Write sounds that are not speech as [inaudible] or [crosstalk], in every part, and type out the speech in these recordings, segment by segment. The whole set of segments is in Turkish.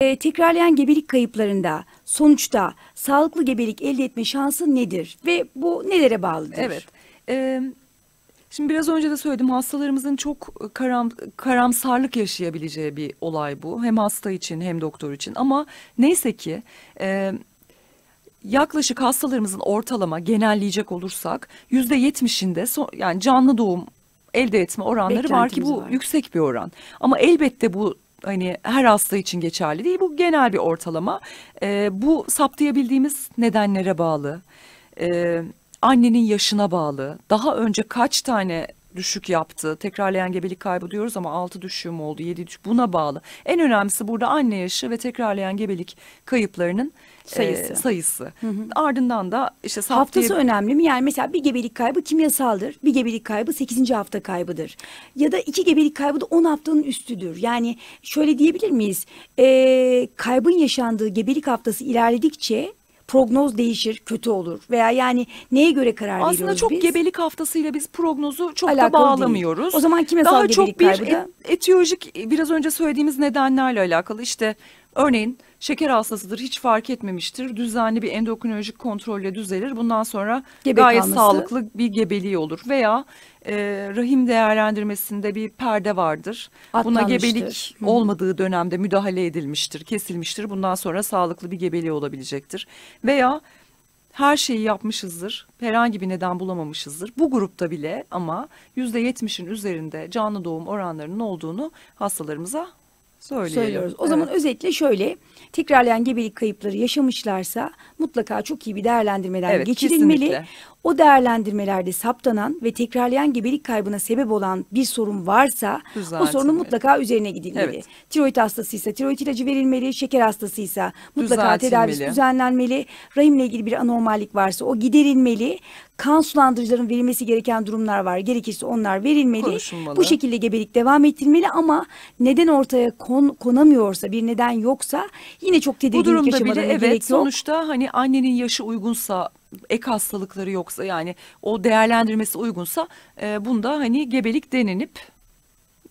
E, tekrarlayan gebelik kayıplarında sonuçta sağlıklı gebelik elde etme şansı nedir ve bu nelere bağlıdır? Evet. E, şimdi biraz önce de söyledim hastalarımızın çok e, karam, karamsarlık yaşayabileceği bir olay bu. Hem hasta için hem doktor için ama neyse ki... E, Yaklaşık hastalarımızın ortalama genelleyecek olursak yüzde yetmişinde so, yani canlı doğum elde etme oranları var ki bu var. yüksek bir oran. Ama elbette bu hani her hasta için geçerli değil. Bu genel bir ortalama. E, bu saptayabildiğimiz nedenlere bağlı. E, annenin yaşına bağlı. Daha önce kaç tane düşük yaptı. Tekrarlayan gebelik kaybı diyoruz ama 6 düşüğüm oldu, yedi düşük buna bağlı. En önemlisi burada anne yaşı ve tekrarlayan gebelik kayıplarının e, sayısı. E, sayısı. Hı hı. Ardından da işte safteye... haftası önemli mi? Yani mesela bir gebelik kaybı kimyasaldır. Bir gebelik kaybı 8. hafta kaybıdır. Ya da iki gebelik kaybı da 10 haftanın üstüdür. Yani şöyle diyebilir miyiz? E, kaybın yaşandığı gebelik haftası ilerledikçe prognoz değişir, kötü olur veya yani neye göre karar Aslında veriyoruz Aslında çok gebelik haftasıyla biz prognozu çok Alakalı da bağlamıyoruz. Değil. O zaman kimyasal Daha gebelik çok bir kaybı etiyolojik biraz önce söylediğimiz nedenlerle alakalı işte örneğin şeker hastasıdır hiç fark etmemiştir. Düzenli bir endokrinolojik kontrolle düzelir. Bundan sonra Gebe gayet kalması. sağlıklı bir gebeliği olur. Veya e, rahim değerlendirmesinde bir perde vardır. Buna gebelik Hı. olmadığı dönemde müdahale edilmiştir, kesilmiştir. Bundan sonra sağlıklı bir gebeliği olabilecektir. Veya her şeyi yapmışızdır. Herhangi bir neden bulamamışızdır. Bu grupta bile ama yüzde yetmişin üzerinde canlı doğum oranlarının olduğunu hastalarımıza Söyleyelim. söylüyoruz. O evet. zaman özetle şöyle tekrarlayan gebelik kayıpları yaşamışlarsa mutlaka çok iyi bir değerlendirmeden evet, geçirilmeli. Kesinlikle. O değerlendirmelerde saptanan ve tekrarlayan gebelik kaybına sebep olan bir sorun varsa Düzeltin, o sorunun mutlaka üzerine gidilmeli. Evet. Tiroid hastasıysa tiroid ilacı verilmeli, şeker hastasıysa mutlaka tedavisi düzenlenmeli. Rahimle ilgili bir anormallik varsa o giderilmeli. Kan sulandırıcıların verilmesi gereken durumlar var. Gerekirse onlar verilmeli. Bu şekilde gebelik devam ettirilmeli ama neden ortaya kon, konamıyorsa, bir neden yoksa yine çok tedirginlik yaşamada gerek yok. Bu durumda bile evet sonuçta hani annenin yaşı uygunsa ek hastalıkları yoksa yani o değerlendirmesi uygunsa e, bunda hani gebelik denenip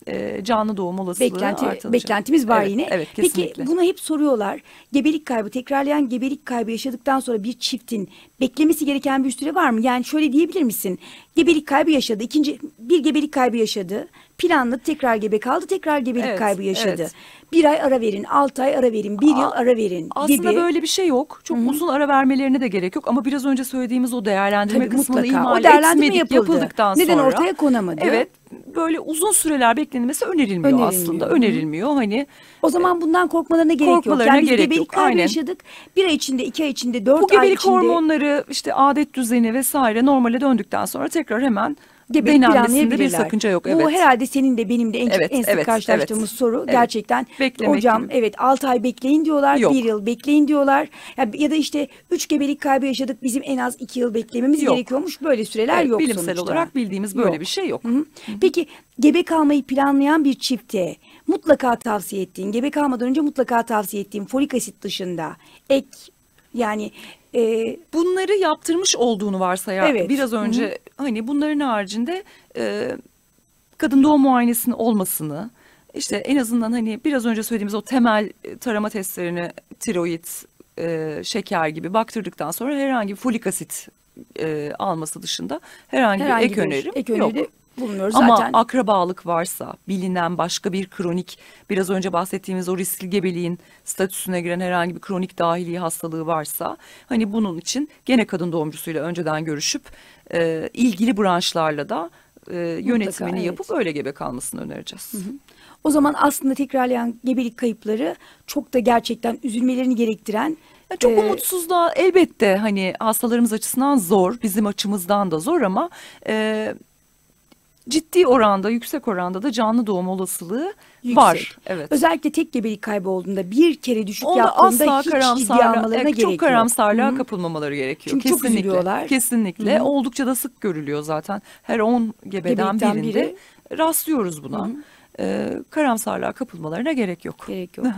e, canlı doğum olasılığı Beklenti, artılacak. Beklentimiz var evet, yine. Evet, Peki bunu hep soruyorlar. Gebelik kaybı, tekrarlayan gebelik kaybı yaşadıktan sonra bir çiftin beklemesi gereken bir süre var mı? Yani şöyle diyebilir misin? Gebelik kaybı yaşadı. ikinci bir gebelik kaybı yaşadı. Planlı tekrar gebe kaldı. Tekrar gebelik evet, kaybı yaşadı. Evet. Bir ay ara verin, altı ay ara verin, bir Aa, yıl ara verin aslında gibi. Aslında böyle bir şey yok. Çok Hı-hı. uzun ara vermelerine de gerek yok. Ama biraz önce söylediğimiz o değerlendirme Tabii, kısmını mutlaka. ihmal o değerlendirme etmedik yapıldı. yapıldıktan Neden sonra. Neden ortaya konamadı? Evet böyle uzun süreler beklenmesi önerilmiyor, önerilmiyor. aslında. Hı. Önerilmiyor hani. O zaman bundan korkmalarına gerek korkmalarına yok. Yani gerek gebelik kaybı yaşadık. Bir ay içinde, iki ay içinde, dört ay içinde. Bu gebelik hormonları işte adet düzeni vesaire normale döndükten sonra tekrar hemen Gebeğin hamlesinde bir sakınca yok. Evet. Bu herhalde senin de benim de en, evet, en sık evet, karşılaştığımız evet. soru. Evet. Gerçekten Beklemek hocam gibi. evet 6 ay bekleyin diyorlar, yok. 1 yıl bekleyin diyorlar. Ya, ya da işte 3 gebelik kaybı yaşadık bizim en az 2 yıl beklememiz yok. gerekiyormuş. Böyle süreler evet, yok bilimsel sonuçta. Bilimsel olarak bildiğimiz böyle yok. bir şey yok. Hı -hı. Hı -hı. Peki gebe kalmayı planlayan bir çifte mutlaka tavsiye ettiğin, gebe kalmadan önce mutlaka tavsiye ettiğin folik asit dışında ek yani e, bunları yaptırmış olduğunu varsayarak evet. biraz önce Hı-hı. hani bunların haricinde e, kadın doğum muayenesinin olmasını işte en azından hani biraz önce söylediğimiz o temel e, tarama testlerini tiroid, e, şeker gibi baktırdıktan sonra herhangi bir folik asit e, alması dışında herhangi, herhangi bir ek önerim ek öneri yok bulmuyoruz Ama zaten. akrabalık varsa bilinen başka bir kronik biraz önce bahsettiğimiz o riskli gebeliğin statüsüne giren herhangi bir kronik dahili hastalığı varsa hani bunun için gene kadın doğumcusuyla önceden görüşüp e, ilgili branşlarla da e, yönetimini Mutlaka, evet. öyle gebe kalmasını önereceğiz. Hı hı. O zaman aslında tekrarlayan gebelik kayıpları çok da gerçekten üzülmelerini gerektiren yani çok ee, umutsuz da elbette hani hastalarımız açısından zor, bizim açımızdan da zor ama e, ciddi oranda, yüksek oranda da canlı doğum olasılığı yüksek. var. Evet. Özellikle tek gebelik kaybı olduğunda bir kere düşük Onda yaptığında hiç ciddiye almalarına evet, gerek Çok karamsarlığa Hı-hı. kapılmamaları gerekiyor. Çünkü kesinlikle, çok üzülüyorlar. Kesinlikle. Hı-hı. Oldukça da sık görülüyor zaten. Her 10 gebeden Gebelikten birinde biri. rastlıyoruz buna. Hı-hı. Ee, karamsarlığa kapılmalarına gerek yok. Gerek yok. [laughs]